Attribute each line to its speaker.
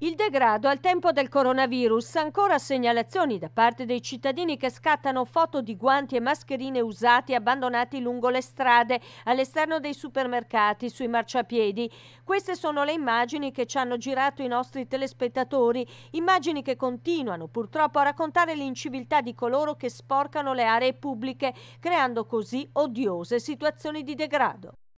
Speaker 1: Il degrado al tempo del coronavirus, ancora segnalazioni da parte dei cittadini che scattano foto di guanti e mascherine usati e abbandonati lungo le strade, all'esterno dei supermercati, sui marciapiedi. Queste sono le immagini che ci hanno girato i nostri telespettatori, immagini che continuano purtroppo a raccontare l'inciviltà di coloro che sporcano le aree pubbliche, creando così odiose situazioni di degrado.